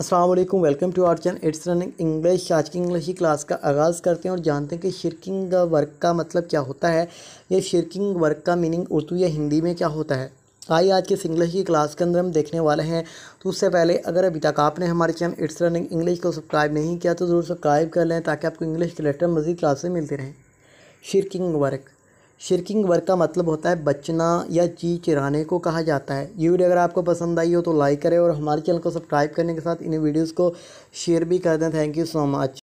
Aslam welcome to our channel it's running English आज की English की क्लास का आगाज़ करते हैं और जानते हैं कि शिरकिंग वर्क का मतलब क्या होता है या शिरकिंग वर्क का मीनिंग उर्दू या हिंदी में क्या होता है आई आज के इंग्लिश की क्लास के अंदर हम देखने वाले हैं तो उससे पहले अगर अभी तक आपने हमारे चैनल इट्स रनिंग इंग्लिश को सब्सक्राइब नहीं किया तो ज़रूर सब्सक्राइब कर लें ताकि आपको इंग्लिश के लेटर मज़ीद क्लासें मिलती रहें शिरकिंग वर्क शिरकिंग वर्क का मतलब होता है बचना या ची चिराने को कहा जाता है ये वीडियो अगर आपको पसंद आई हो तो लाइक करें और हमारे चैनल को सब्सक्राइब करने के साथ इन वीडियोज़ को शेयर भी कर दें थैंक यू सो मच